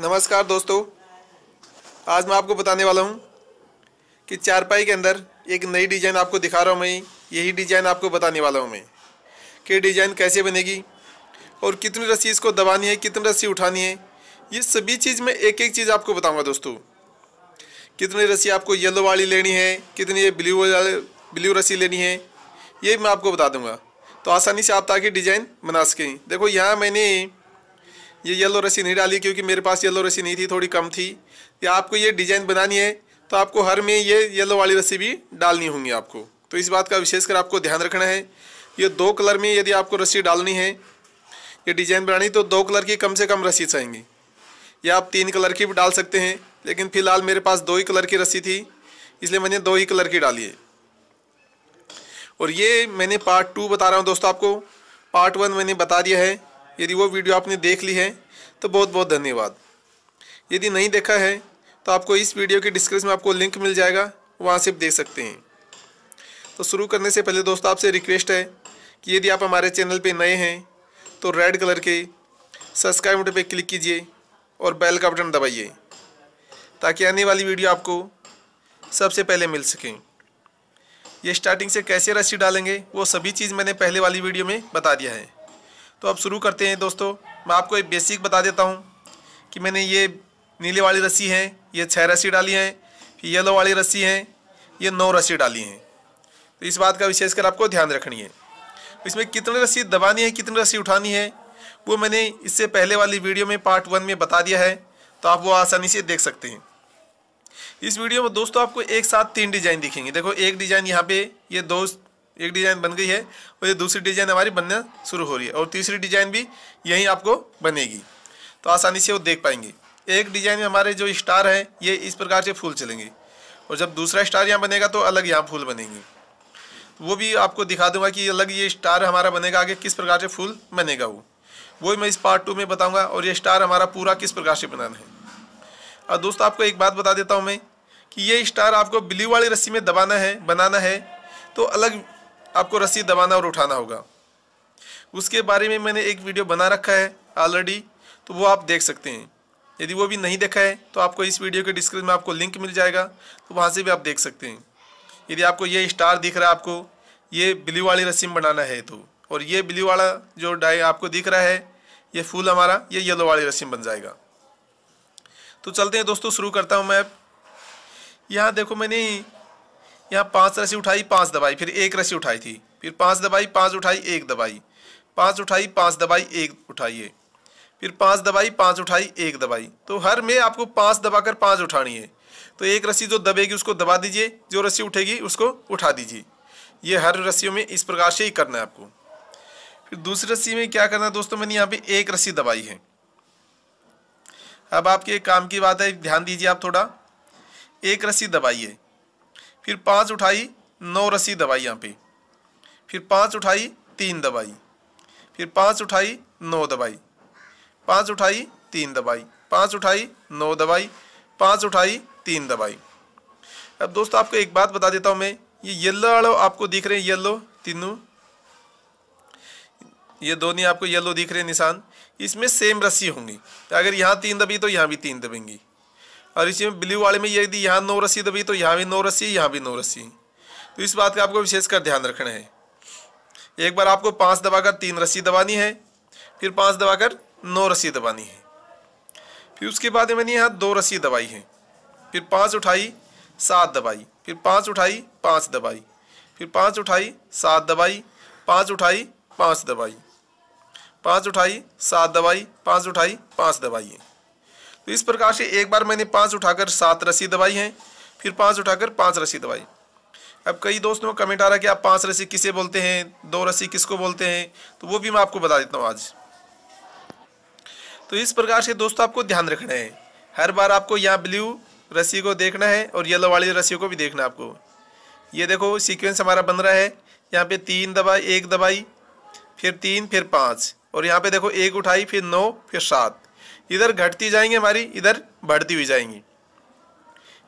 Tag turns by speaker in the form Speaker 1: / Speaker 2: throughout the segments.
Speaker 1: नमस्कार दोस्तों आज मैं आपको बताने वाला हूँ कि चारपाई के अंदर एक नई डिज़ाइन आपको दिखा रहा हूँ मैं यही डिज़ाइन आपको बताने वाला हूँ मैं कि डिज़ाइन कैसे बनेगी और कितनी रस्सी इसको दबानी है कितनी रस्सी उठानी है ये सभी चीज़ में एक एक चीज़ आपको बताऊँगा दोस्तों कितनी रस्सी आपको येलो वाली लेनी है कितनी ब्लू वाली ब्लू रस्सी लेनी है ये मैं आपको बता दूँगा तो आसानी से आप ताकि डिज़ाइन बना सकें देखो यहाँ मैंने ये येलो रस्सी नहीं डाली क्योंकि मेरे पास येलो रस्सी नहीं थी थोड़ी कम थी या आपको ये डिजाइन बनानी है तो आपको हर में ये येलो वाली रस्सी भी डालनी होंगी आपको तो इस बात का विशेषकर आपको ध्यान रखना है ये दो कलर में यदि आपको रस्सी डालनी है ये डिजाइन बनानी तो दो कलर की कम से कम रस्सी चाहेंगी या आप तीन कलर की भी डाल सकते हैं लेकिन फिलहाल मेरे पास दो ही कलर की रस्सी थी इसलिए मैंने दो ही कलर की डाली है और ये मैंने पार्ट टू बता रहा हूँ दोस्तों आपको पार्ट वन मैंने बता दिया है यदि वो वीडियो आपने देख ली है तो बहुत बहुत धन्यवाद यदि नहीं देखा है तो आपको इस वीडियो के डिस्क्रिप्शन में आपको लिंक मिल जाएगा वहाँ से देख सकते हैं तो शुरू करने से पहले दोस्तों आपसे रिक्वेस्ट है कि यदि आप हमारे चैनल पर नए हैं तो रेड कलर के सब्सक्राइब बटन पर क्लिक कीजिए और बेल का बटन दबाइए ताकि आने वाली वीडियो आपको सबसे पहले मिल सके ये स्टार्टिंग से कैसे राशि डालेंगे वो सभी चीज़ मैंने पहले वाली वीडियो में बता दिया है तो अब शुरू करते हैं दोस्तों मैं आपको एक बेसिक बता देता हूँ कि मैंने ये नीले वाली रस्सी है ये छः रस्सी डाली है फिर येलो वाली रस्सी है ये नौ रस्सी डाली हैं तो इस बात का विशेषकर आपको ध्यान रखनी है तो इसमें कितनी रस्सी दबानी है कितनी रस्सी उठानी है वो मैंने इससे पहले वाली वीडियो में पार्ट वन में बता दिया है तो आप वो आसानी से देख सकते हैं इस वीडियो में दोस्तों आपको एक साथ तीन डिजाइन दिखेंगे देखो एक डिजाइन यहाँ पे ये दो एक डिज़ाइन बन गई है और ये दूसरी डिज़ाइन हमारी बनना शुरू हो रही है और तीसरी डिज़ाइन भी यहीं आपको बनेगी तो आसानी से वो देख पाएंगे एक डिज़ाइन में हमारे जो स्टार हैं ये इस प्रकार से फूल चलेंगे और जब दूसरा स्टार यहाँ बनेगा तो अलग यहाँ फूल बनेंगे वो भी आपको दिखा दूंगा कि अलग ये स्टार हमारा बनेगा आगे किस प्रकार से फूल बनेगा वो वो मैं इस पार्ट टू में बताऊँगा और ये स्टार हमारा पूरा किस प्रकार से बनाना है और दोस्तों आपको एक बात बता देता हूँ मैं कि ये स्टार आपको ब्लू वाली रस्सी में दबाना है बनाना है तो अलग आपको रस्सी दबाना और उठाना होगा उसके बारे में मैंने एक वीडियो बना रखा है ऑलरेडी तो वो आप देख सकते हैं यदि वो भी नहीं देखा है तो आपको इस वीडियो के डिस्क्रिप्शन में आपको लिंक मिल जाएगा तो वहाँ से भी आप देख सकते हैं यदि आपको ये स्टार दिख रहा है आपको ये ब्लू वाली रस्सी बनाना है तो और ये ब्लू वाला जो डाई आपको दिख रहा है ये फूल हमारा ये येलो वाली रस्सी बन जाएगा तो चलते हैं दोस्तों शुरू करता हूँ मैं यहाँ देखो मैंने यहाँ पाँच रस्सी उठाई पाँच दबाई फिर एक रस्सी उठाई थी फिर पाँच दबाई पाँच उठाई एक दबाई पाँच उठाई पाँच दबाई एक उठाइए फिर पाँच दबाई पाँच उठाई एक दबाई तो हर में आपको पाँच दबाकर पाँच उठानी है तो एक रस्सी जो दबेगी उसको दबा दीजिए जो रस्सी उठेगी उसको उठा दीजिए ये हर रस्सियों में इस प्रकार से ही करना है आपको फिर दूसरी रस्सी में क्या करना है दोस्तों मैंने यहाँ पे एक रस्सी दबाई है अब आपके काम की बात है ध्यान दीजिए आप थोड़ा एक रस्सी दबाइए फिर पाँच उठाई नौ रस्सी दबाई यहाँ पे फिर पाँच उठाई तीन दबाई फिर पाँच उठाई नौ दबाई पाँच उठाई तीन दबाई पाँच उठाई नौ दबाई पाँच उठाई तीन दबाई अब दोस्तों आपको एक बात बता देता हूँ मैं ये येल्लो आलो आपको दिख रहे हैं येल्लो तीनों ये दोनों आपको येलो दिख रहे हैं निशान इसमें सेम रस्सी होंगी अगर यहाँ तीन दबी तो यहाँ भी तीन दबेंगी और इसी में ब्लू वाले में ये यदि यहाँ नौ रस्सी दबी तो यहाँ भी नौ रस्सी यहाँ भी नौ रस्सी तो इस बात का आपको विशेषकर ध्यान रखना है एक बार आपको पाँच दबाकर तीन रस्सी दबानी है फिर पाँच दबाकर नौ रस्सी दबानी है फिर उसके बाद मैंने यहाँ दो रस्सी दबाई है फिर पाँच उठाई सात दबाई फिर पाँच उठाई पाँच दबाई फिर पाँच उठाई सात दबाई पाँच उठाई पाँच दबाई पाँच उठाई सात दबाई पाँच उठाई पाँच दबाई। तो इस प्रकार से एक बार मैंने पाँच उठाकर सात रस्सी दबाई है फिर पाँच उठाकर पाँच रस्सी दबाई अब कई दोस्तों का कमेंट आ रहा है कि आप पाँच रस्सी किसे बोलते हैं दो रस्सी किसको बोलते हैं तो वो भी मैं आपको बता देता हूँ आज तो इस प्रकार से दोस्तों आपको ध्यान रखना है हर बार आपको यहाँ ब्लू रस्सी को देखना है और येलो वाली रस्सी को भी देखना है आपको ये देखो सीक्वेंस हमारा बन रहा है यहाँ पे तीन दबाई एक दबाई फिर तीन फिर पाँच और यहाँ पे देखो एक उठाई फिर नौ फिर सात इधर घटती जाएंगी हमारी इधर बढ़ती हुई जाएंगी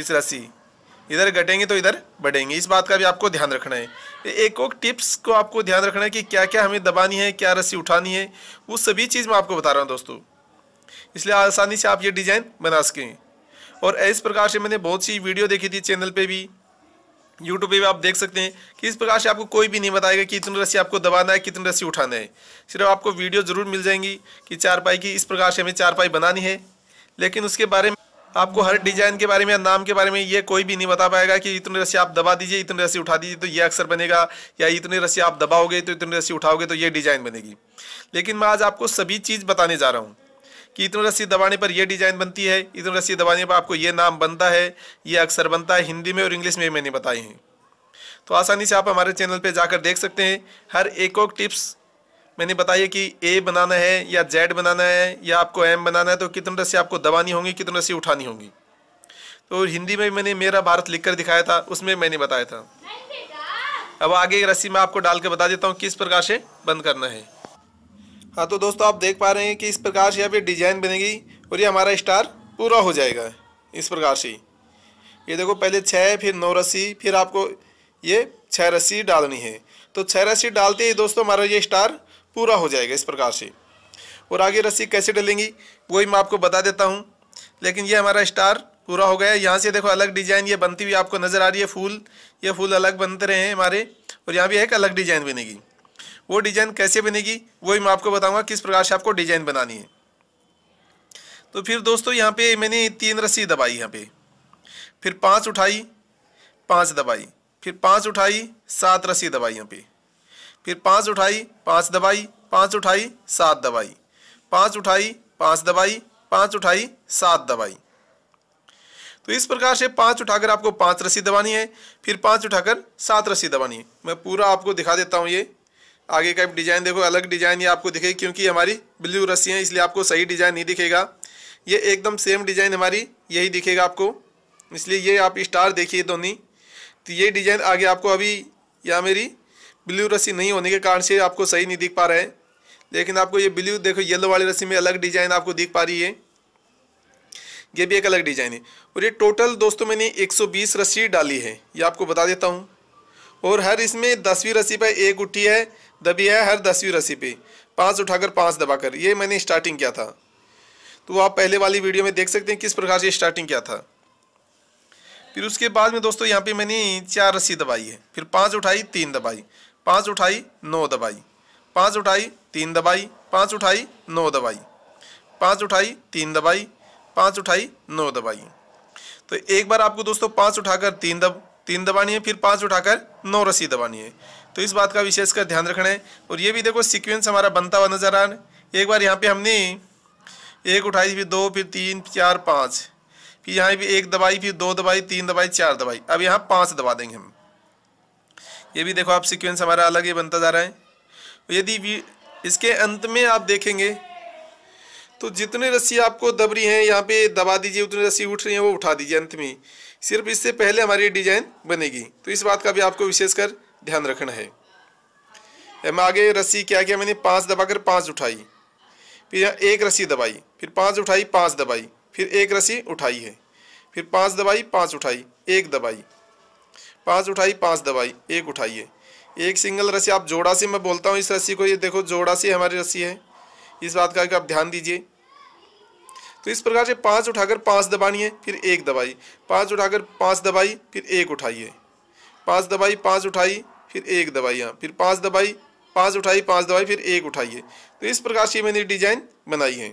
Speaker 1: इस राशि इधर घटेंगे तो इधर बढ़ेंगे इस बात का भी आपको ध्यान रखना है एक और टिप्स को आपको ध्यान रखना है कि क्या क्या हमें दबानी है क्या रस्सी उठानी है वो सभी चीज़ मैं आपको बता रहा हूँ दोस्तों इसलिए आसानी से आप ये डिज़ाइन बना सकें और इस प्रकार से मैंने बहुत सी वीडियो देखी थी चैनल पे भी यूट्यूब पे आप देख सकते हैं कि इस प्रकार से आपको कोई भी नहीं बताएगा कि इतनी रस्सी आपको दबाना है कितनी रस्सी उठाना है सिर्फ आपको वीडियो ज़रूर मिल जाएंगी कि चारपाई की इस प्रकार से हमें चारपाई बनानी है लेकिन उसके बारे में आपको हर डिज़ाइन के बारे में या नाम के बारे में ये कोई भी नहीं बता पाएगा कि इतनी रस्सी आप दबा दीजिए इतनी रस्सी उठा दीजिए तो ये अक्सर बनेगा या इतनी रस्सी आप दबाओगे तो इतनी रस्सी उठाओगे तो ये डिज़ाइन बनेगी लेकिन मैं आज आपको सभी चीज़ बताने जा रहा हूँ कि इतनी रस्सी दबाने पर यह डिज़ाइन बनती है इतनी रस्सी दबाने पर आपको ये नाम बनता है ये अक्सर बनता है हिंदी में और इंग्लिश में मैंने बताए हैं तो आसानी से आप हमारे चैनल पर जाकर देख सकते हैं हर एक और टिप्स मैंने बताया कि ए बनाना है या जेड बनाना है या आपको एम बनाना है तो कितनी रस्सी आपको दबानी होंगी कितनी रस्सी उठानी होंगी तो हिंदी में मैंने मेरा भारत लिख कर दिखाया था उसमें मैंने बताया था अब आगे रस्सी मैं आपको डाल के बता देता हूँ किस प्रकार से बंद करना है हाँ तो दोस्तों आप देख पा रहे हैं कि इस प्रकार से यहाँ पे डिजाइन बनेगी और ये हमारा स्टार पूरा हो जाएगा इस प्रकार से ये देखो पहले छः फिर नौ रस्सी फिर आपको ये छः रस्सी डालनी है तो छः रस्सी डालते ही दोस्तों हमारा ये स्टार पूरा हो जाएगा इस प्रकार से और आगे रस्सी कैसे डलेंगी वही मैं आपको बता देता हूँ लेकिन ये हमारा स्टार पूरा हो गया है यहाँ से देखो अलग डिजाइन ये बनती हुई आपको नज़र आ रही है फूल ये फूल अलग बनते रहे हैं हमारे और यहाँ भी एक अलग डिजाइन बनेगी वो डिज़ाइन कैसे बनेगी वही मैं आपको बताऊंगा किस प्रकार से आपको डिज़ाइन बनानी है तो फिर दोस्तों यहाँ पे मैंने तीन रस्सी दबाई यहाँ पे फिर पाँच उठाई पाँच दबाई फिर पाँच उठाई सात रस्सी दबाई यहाँ पे फिर पाँच उठाई पाँच दबाई पाँच उठाई सात दबाई पाँच उठाई पाँच दबाई पाँच उठाई सात दबाई तो इस प्रकार से पाँच उठाकर आपको पाँच रस्सी दबानी है फिर पाँच उठाकर सात रस्सी दबानी है मैं पूरा आपको दिखा देता हूँ ये आगे का डिज़ाइन देखो अलग डिज़ाइन ये आपको दिखेगी क्योंकि हमारी ब्लू रस्सी है इसलिए आपको सही डिज़ाइन नहीं दिखेगा ये एकदम सेम डिज़ाइन हमारी यही दिखेगा आपको इसलिए ये आप स्टार देखिए दोनों तो ये डिज़ाइन आगे आपको अभी या मेरी ब्लू रस्सी नहीं होने के कारण से आपको सही नहीं दिख पा रहा है लेकिन आपको ये ब्लू देखो येलो वाली रस्सी में अलग डिज़ाइन आपको दिख पा रही है ये भी एक अलग डिज़ाइन है और ये टोटल दोस्तों मैंने 120 रस्सी डाली है ये आपको बता देता हूँ और हर इसमें दसवीं रस्सी पर एक उठी है दबी है हर दसवीं रस्सी पे पाँच उठाकर पाँच कर ये मैंने स्टार्टिंग किया था तो आप पहले वाली वीडियो में देख सकते हैं किस प्रकार से स्टार्टिंग किया था फिर उसके बाद में दोस्तों यहाँ पे मैंने चार रस्सी दबाई है फिर पाँच उठाई तीन दबाई पाँच उठाई नौ दबाई पाँच उठाई तीन दबाई पाँच उठाई नौ दबाई पाँच उठाई तीन दबाई पाँच उठाई नौ दबाई तो एक बार आपको दोस्तों पाँच उठाकर तीन दब तीन दबानी है फिर पाँच उठाकर नौ रस्सी दबानी है तो इस बात का विशेषकर ध्यान रखना है और ये भी देखो सीक्वेंस हमारा बनता हुआ नजर आ रहा है एक बार यहाँ पे हमने एक उठाई फिर दो फिर तीन चार पाँच फिर यहाँ भी एक दवाई फिर दो दवाई तीन दवाई चार दवाई अब यहाँ पाँच दवा देंगे हम ये भी देखो आप सिक्वेंस हमारा अलग ही बनता जा रहा है यदि इसके अंत में आप देखेंगे तो जितनी रस्सी आपको दब रही हैं यहाँ पे दबा दीजिए उतनी रस्सी उठ रही है वो उठा दीजिए अंत में सिर्फ इससे पहले हमारी डिजाइन बनेगी तो इस बात का भी आपको विशेषकर ध्यान रखना है मैं आगे रस्सी क्या किया मैंने पाँच दबाकर पाँच उठाई फिर यहाँ एक रस्सी दबाई फिर पाँच उठाई पाँच दबाई फिर एक रस्सी उठाई है फिर पाँच दबाई पाँच उठाई एक दबाई पाँच उठाई पाँच दबाई एक उठाई है एक सिंगल रस्सी आप जोड़ा से मैं बोलता हूँ इस रस्सी को ये देखो जोड़ा से हमारी रस्सी है इस बात का आप ध्यान दीजिए तो इस प्रकार से पाँच उठाकर पाँच दबानी है फिर एक दबाई पाँच उठाकर पाँच दबाई फिर एक उठाइए पाँच दबाई पाँच उठाई फिर एक दबाई यहाँ फिर पाँच दबाई पाँच उठाई पाँच दबाई फिर एक उठाइए तो इस प्रकार से मैंने डिजाइन बनाई है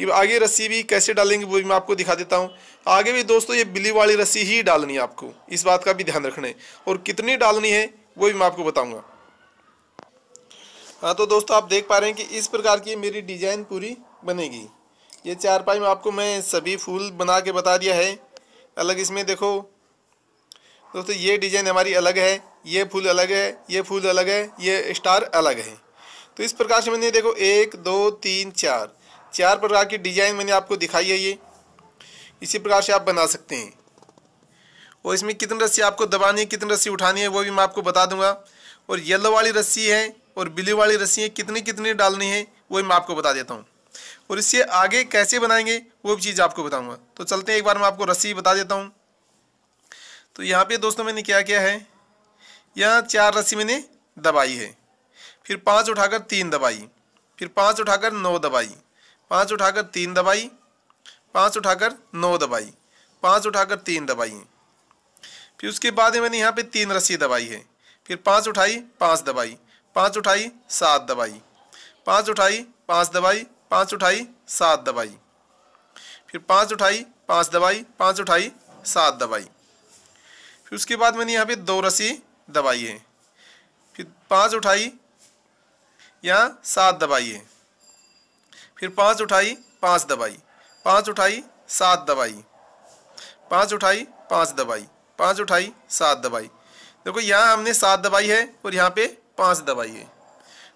Speaker 1: ये आगे रस्सी भी कैसे डालेंगे वो भी मैं आपको दिखा देता हूँ आगे भी दोस्तों ये बिली वाली रस्सी ही डालनी है आपको इस बात का भी ध्यान रखना है और कितनी डालनी है वो भी मैं आपको बताऊँगा हाँ तो दोस्तों आप देख पा रहे हैं कि इस प्रकार की मेरी डिजाइन पूरी बनेगी ये चारपाई में आपको मैं सभी फूल बना के बता दिया है अलग इसमें देखो दोस्तों ये डिज़ाइन हमारी अलग है ये फूल अलग है ये फूल अलग है ये स्टार अलग है तो इस प्रकार से मैंने देखो एक दो तीन चार चार प्रकार की डिज़ाइन मैंने आपको दिखाई है ये इसी प्रकार से आप बना सकते हैं और इसमें कितनी रस्सी आपको दबानी है कितनी रस्सी उठानी है वो भी मैं आपको बता दूंगा और येलो वाली रस्सी है और ब्लू वाली रस्सी है कितनी कितनी डालनी है वो मैं आपको बता देता हूँ और इससे आगे कैसे बनाएंगे वो भी चीज़ आपको बताऊँगा तो चलते हैं एक बार मैं आपको रस्सी बता देता हूँ तो यहाँ पे दोस्तों मैंने क्या किया है यहाँ चार रस्सी मैंने दबाई है फिर पाँच उठाकर तीन दबाई फिर पाँच उठाकर नौ दबाई पाँच उठाकर तीन दबाई पाँच उठाकर नौ दबाई पाँच उठाकर तीन दबाई फिर उसके बाद मैंने यहाँ पे तीन रस्सी दबाई है फिर पाँच उठाई पाँच दबाई पाँच उठाई सात दबाई पाँच उठाई पाँच दबाई पाँच उठाई सात दबाई फिर पाँच उठाई पाँच दबाई पाँच उठाई सात दबाई फिर उसके बाद मैंने यहाँ पे दो रस्सी दबाई है फिर पांच उठाई यहाँ सात दबाई है फिर पांच उठाई पांच दबाई पांच उठाई सात दबाई पांच उठाई पांच दबाई पांच उठाई सात दबाई देखो यहाँ हमने सात दबाई है और यहाँ पे पांच दबाई है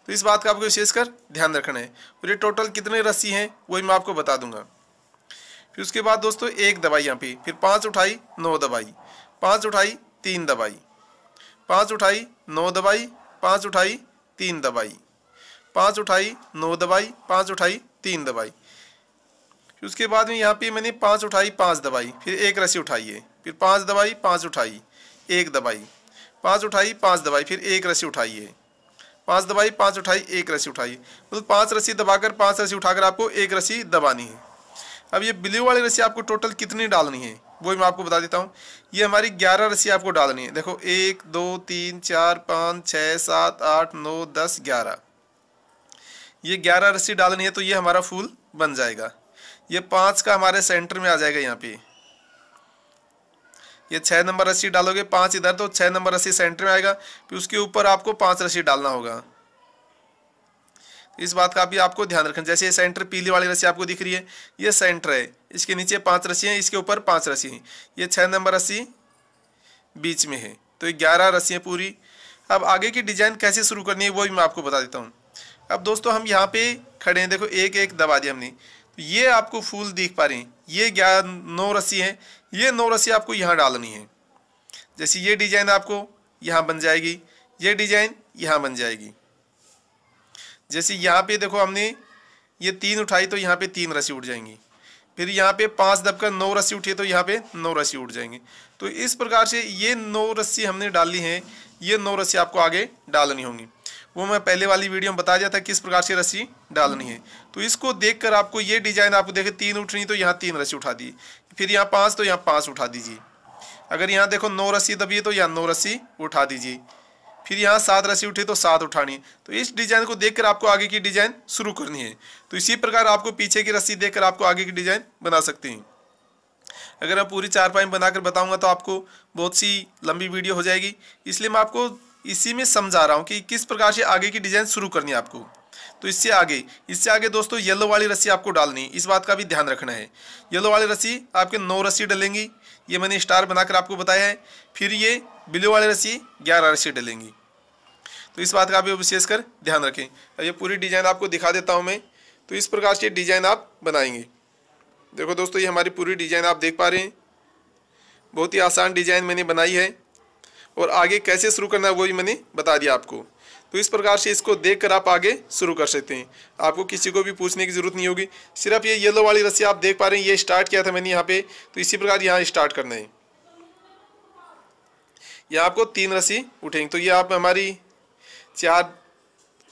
Speaker 1: तो इस बात का आपको विशेषकर ध्यान रखना है और ये टोटल कितने रस्सी हैं वही मैं आपको बता दूंगा फिर उसके बाद दोस्तों एक दबाई यहाँ पे फिर पांच उठाई नौ दबाई पाँच उठाई तीन दबाई पाँच उठाई नौ दबाई पाँच उठाई तीन दबाई पाँच उठाई नौ दबाई पाँच उठाई तीन दबाई उसके बाद में यहाँ पे मैंने पाँच उठाई पाँच दबाई फिर एक रस्सी उठाइए फिर पाँच दबाई पाँच उठाई एक दबाई पाँच उठाई पाँच दबाई फिर एक रस्सी उठाइए पाँच दबाई पाँच उठाई एक रस्सी उठाइए मतलब पाँच रस्सी दबाकर पाँच रस्सी उठाकर आपको एक रस्सी दबानी है अब ये ब्लू वाली रस्सी आपको टोटल कितनी डालनी है वो भी मैं आपको बता देता हूँ ये हमारी ग्यारह रस्सी आपको डालनी है देखो एक दो तीन चार पाँच छः सात आठ नौ दस ग्यारह ये ग्यारह रस्सी डालनी है तो ये हमारा फूल बन जाएगा ये पाँच का हमारे सेंटर में आ जाएगा यहाँ पे ये छः नंबर रस्सी डालोगे पाँच इधर तो छः नंबर रस्सी सेंटर में आएगा फिर उसके ऊपर आपको पाँच रस्सी डालना होगा इस बात का भी आपको ध्यान रखना जैसे ये सेंटर पीली वाली रस्सी आपको दिख रही है ये सेंटर है इसके नीचे पांच रस्सी हैं इसके ऊपर पांच रस्सी हैं ये छः नंबर रस्सी बीच में है तो ये ग्यारह रस्सियाँ पूरी अब आगे की डिजाइन कैसे शुरू करनी है वो भी मैं आपको बता देता हूँ अब दोस्तों हम यहाँ पे खड़े हैं देखो एक एक दबा दिया हमने तो ये आपको फूल दिख पा रहे हैं ये ग्यारह नौ रस्सी है ये नौ रस्सी आपको यहाँ डालनी है जैसे ये डिजाइन आपको यहाँ बन जाएगी ये डिजाइन यहाँ बन जाएगी जैसे यहाँ पे देखो हमने ये तीन उठाई तो यहाँ पे तीन रस्सी उठ जाएंगी फिर यहाँ पे पाँच दबकर नौ रस्सी उठी तो यहाँ पे नौ रस्सी उठ जाएंगे तो इस प्रकार से ये नौ रस्सी हमने डाली है ये नौ रस्सी आपको आगे डालनी होंगी वो मैं पहले वाली वीडियो में बताया था किस प्रकार से रस्सी डालनी है तो इसको देख आपको ये डिजाइन आपको देखे तीन उठनी तो यहाँ तीन रस्सी उठा दी फिर यहाँ पाँच तो यहाँ पाँच उठा दीजिए अगर यहाँ देखो नौ रस्सी दबिए तो यहाँ नौ रस्सी उठा दीजिए फिर यहाँ सात राशि उठे तो सात उठानी है तो इस डिजाइन को देखकर आपको आगे की डिजाइन शुरू करनी है तो इसी प्रकार आपको पीछे की रस्सी देखकर आपको आगे की डिजाइन बना सकते हैं अगर मैं पूरी चार पाइन बनाकर बताऊंगा तो आपको बहुत सी लंबी वीडियो हो जाएगी इसलिए मैं आपको इसी में समझा रहा हूँ कि किस प्रकार से आगे की डिज़ाइन शुरू करनी है आपको तो इससे आगे इससे आगे दोस्तों येलो वाली रस्सी आपको डालनी इस बात का भी ध्यान रखना है येलो वाली रस्सी आपके नौ रस्सी डलेंगी ये मैंने स्टार बनाकर आपको बताया है फिर ये ब्लू वाली रस्सी ग्यारह रस्सी डलेंगी तो इस बात का भी विशेषकर ध्यान रखें अब ये पूरी डिज़ाइन आपको दिखा देता हूँ मैं तो इस प्रकार से डिज़ाइन आप बनाएंगे देखो दोस्तों ये हमारी पूरी डिज़ाइन आप देख पा रहे हैं बहुत ही आसान डिज़ाइन मैंने बनाई है और आगे कैसे शुरू करना है वो भी मैंने बता दिया आपको तो इस प्रकार से इसको देख कर आप आगे शुरू कर सकते हैं आपको किसी को भी पूछने की ज़रूरत नहीं होगी सिर्फ ये येलो वाली रस्सी आप देख पा रहे हैं ये स्टार्ट किया था मैंने यहाँ पे तो इसी प्रकार यहाँ स्टार्ट करना है यह आपको तीन रस्सी उठेंगी तो ये आप हमारी चार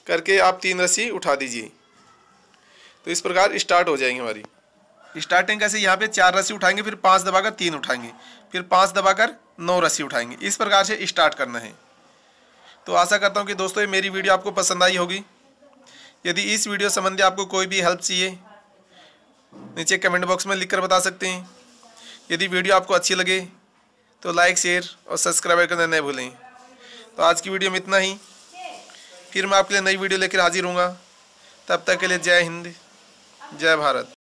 Speaker 1: करके आप तीन रस्सी उठा दीजिए तो इस प्रकार स्टार्ट हो जाएंगे हमारी स्टार्टिंग कैसे यहाँ पे चार रस्सी उठाएंगे फिर पाँच दबाकर तीन उठाएंगे फिर पाँच दबाकर नौ रस्सी उठाएंगे इस प्रकार से स्टार्ट करना है तो आशा करता हूँ कि दोस्तों ये मेरी वीडियो आपको पसंद आई होगी यदि इस वीडियो संबंधी आपको कोई भी हेल्प चाहिए नीचे कमेंट बॉक्स में लिख कर बता सकते हैं यदि वीडियो आपको अच्छी लगे तो लाइक शेयर और सब्सक्राइब करना नहीं भूलें तो आज की वीडियो में इतना ही फिर मैं आपके लिए नई वीडियो लेकर हाजिर हूँगा तब तक के लिए जय हिंद जय भारत